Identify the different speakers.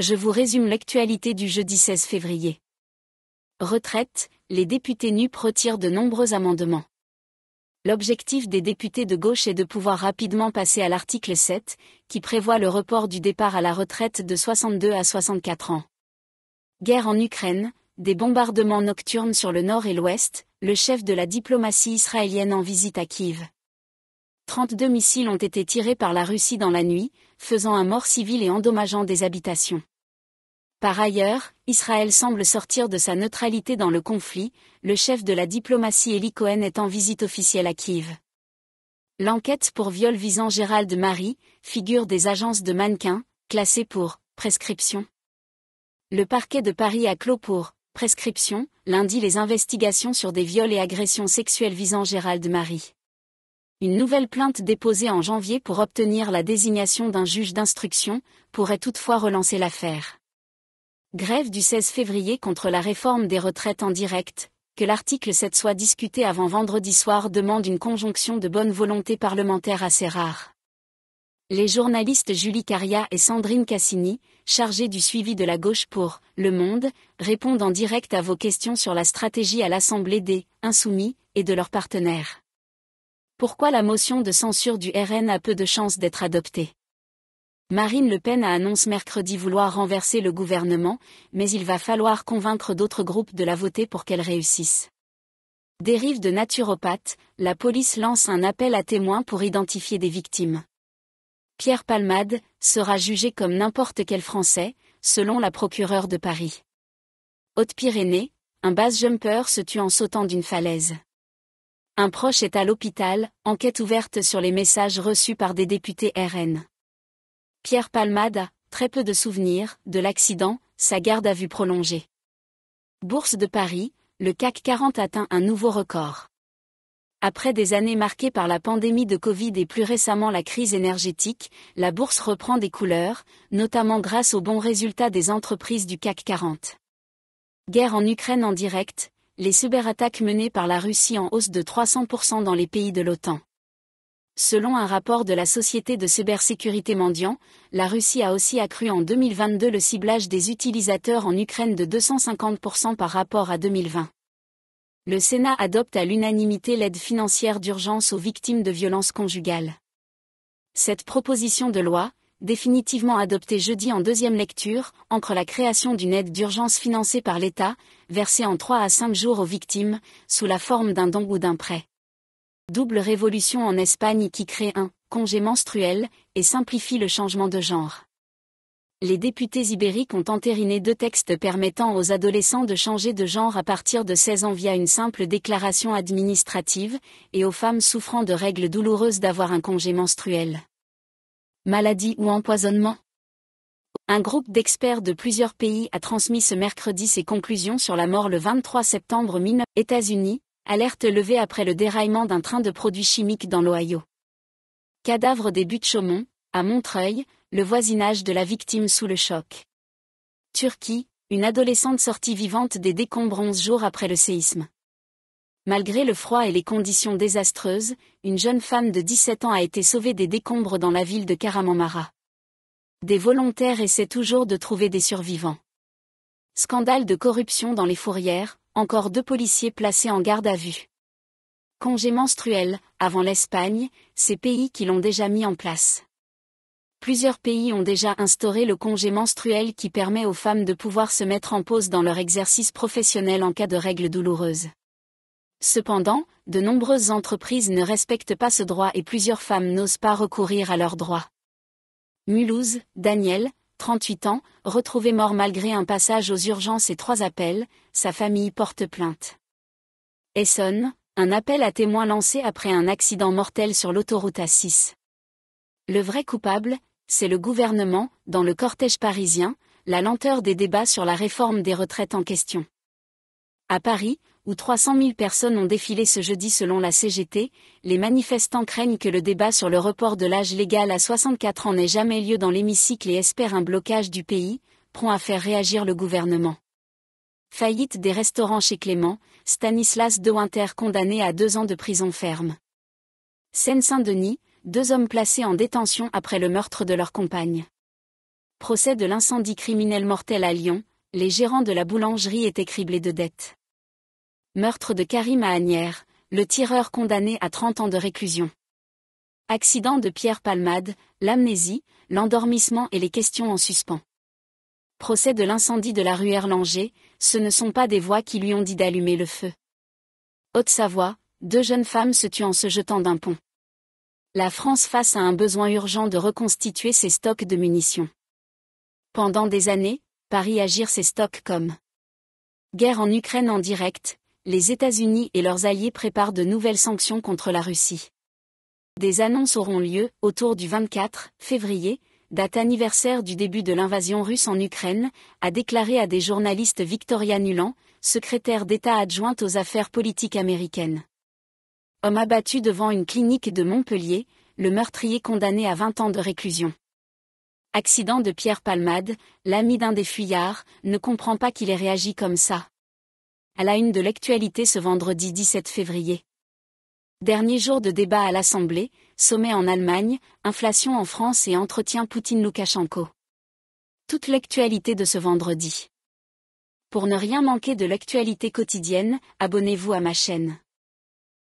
Speaker 1: Je vous résume l'actualité du jeudi 16 février. Retraite, les députés NUP retirent de nombreux amendements. L'objectif des députés de gauche est de pouvoir rapidement passer à l'article 7, qui prévoit le report du départ à la retraite de 62 à 64 ans. Guerre en Ukraine, des bombardements nocturnes sur le nord et l'ouest, le chef de la diplomatie israélienne en visite à Kiev. 32 missiles ont été tirés par la Russie dans la nuit, faisant un mort civil et endommageant des habitations. Par ailleurs, Israël semble sortir de sa neutralité dans le conflit, le chef de la diplomatie Eli Cohen est en visite officielle à Kiev. L'enquête pour viol visant Gérald Marie, figure des agences de mannequins, classée pour prescription. Le parquet de Paris a clos pour prescription, lundi les investigations sur des viols et agressions sexuelles visant Gérald Marie. Une nouvelle plainte déposée en janvier pour obtenir la désignation d'un juge d'instruction pourrait toutefois relancer l'affaire. Grève du 16 février contre la réforme des retraites en direct, que l'article 7 soit discuté avant vendredi soir demande une conjonction de bonne volonté parlementaire assez rare. Les journalistes Julie Caria et Sandrine Cassini, chargées du suivi de la gauche pour Le Monde, répondent en direct à vos questions sur la stratégie à l'Assemblée des Insoumis et de leurs partenaires. Pourquoi la motion de censure du RN a peu de chances d'être adoptée Marine Le Pen a annonce mercredi vouloir renverser le gouvernement, mais il va falloir convaincre d'autres groupes de la voter pour qu'elle réussisse. Dérive de naturopathe, la police lance un appel à témoins pour identifier des victimes. Pierre Palmade sera jugé comme n'importe quel Français, selon la procureure de Paris. Haute-Pyrénées, un base jumper se tue en sautant d'une falaise. Un proche est à l'hôpital, enquête ouverte sur les messages reçus par des députés RN. Pierre Palmade très peu de souvenirs de l'accident, sa garde à vue prolongée. Bourse de Paris, le CAC 40 atteint un nouveau record. Après des années marquées par la pandémie de Covid et plus récemment la crise énergétique, la bourse reprend des couleurs, notamment grâce aux bons résultats des entreprises du CAC 40. Guerre en Ukraine en direct, les cyberattaques menées par la Russie en hausse de 300% dans les pays de l'OTAN. Selon un rapport de la société de cybersécurité Mendiant, la Russie a aussi accru en 2022 le ciblage des utilisateurs en Ukraine de 250% par rapport à 2020. Le Sénat adopte à l'unanimité l'aide financière d'urgence aux victimes de violences conjugales. Cette proposition de loi, définitivement adopté jeudi en deuxième lecture, ancre la création d'une aide d'urgence financée par l'État, versée en 3 à 5 jours aux victimes, sous la forme d'un don ou d'un prêt. Double révolution en Espagne qui crée un congé menstruel et simplifie le changement de genre. Les députés ibériques ont entériné deux textes permettant aux adolescents de changer de genre à partir de 16 ans via une simple déclaration administrative, et aux femmes souffrant de règles douloureuses d'avoir un congé menstruel maladie ou empoisonnement Un groupe d'experts de plusieurs pays a transmis ce mercredi ses conclusions sur la mort le 23 septembre 19 États-Unis, alerte levée après le déraillement d'un train de produits chimiques dans l'Ohio. Cadavre des de chaumont à Montreuil, le voisinage de la victime sous le choc. Turquie, une adolescente sortie vivante des décombres 11 jours après le séisme. Malgré le froid et les conditions désastreuses, une jeune femme de 17 ans a été sauvée des décombres dans la ville de Karamanmara. Des volontaires essaient toujours de trouver des survivants. Scandale de corruption dans les fourrières, encore deux policiers placés en garde à vue. Congé menstruel, avant l'Espagne, ces pays qui l'ont déjà mis en place. Plusieurs pays ont déjà instauré le congé menstruel qui permet aux femmes de pouvoir se mettre en pause dans leur exercice professionnel en cas de règles douloureuses. Cependant, de nombreuses entreprises ne respectent pas ce droit et plusieurs femmes n'osent pas recourir à leurs droits. Mulhouse, Daniel, 38 ans, retrouvé mort malgré un passage aux urgences et trois appels, sa famille porte plainte. Essonne, un appel à témoins lancé après un accident mortel sur l'autoroute A6. Le vrai coupable, c'est le gouvernement, dans le cortège parisien, la lenteur des débats sur la réforme des retraites en question. À Paris, où 300 000 personnes ont défilé ce jeudi selon la CGT, les manifestants craignent que le débat sur le report de l'âge légal à 64 ans n'ait jamais lieu dans l'hémicycle et espèrent un blocage du pays, prompt à faire réagir le gouvernement. Faillite des restaurants chez Clément, Stanislas De Winter condamné à deux ans de prison ferme. Seine-Saint-Denis, deux hommes placés en détention après le meurtre de leur compagne. Procès de l'incendie criminel mortel à Lyon, les gérants de la boulangerie étaient criblés de dettes. Meurtre de Karim Ahanière, le tireur condamné à 30 ans de réclusion. Accident de Pierre Palmade, l'amnésie, l'endormissement et les questions en suspens. Procès de l'incendie de la rue Erlanger, ce ne sont pas des voix qui lui ont dit d'allumer le feu. Haute-Savoie, deux jeunes femmes se tuent en se jetant d'un pont. La France face à un besoin urgent de reconstituer ses stocks de munitions. Pendant des années, Paris agir ses stocks comme guerre en Ukraine en direct, les États-Unis et leurs alliés préparent de nouvelles sanctions contre la Russie. Des annonces auront lieu autour du 24 février, date anniversaire du début de l'invasion russe en Ukraine, a déclaré à des journalistes Victoria Nuland, secrétaire d'État adjointe aux affaires politiques américaines. Homme abattu devant une clinique de Montpellier, le meurtrier condamné à 20 ans de réclusion. Accident de Pierre Palmade, l'ami d'un des fuyards, ne comprend pas qu'il ait réagi comme ça à la une de l'actualité ce vendredi 17 février. Dernier jour de débat à l'Assemblée, sommet en Allemagne, inflation en France et entretien Poutine-Loukachenko. Toute l'actualité de ce vendredi. Pour ne rien manquer de l'actualité quotidienne, abonnez-vous à ma chaîne.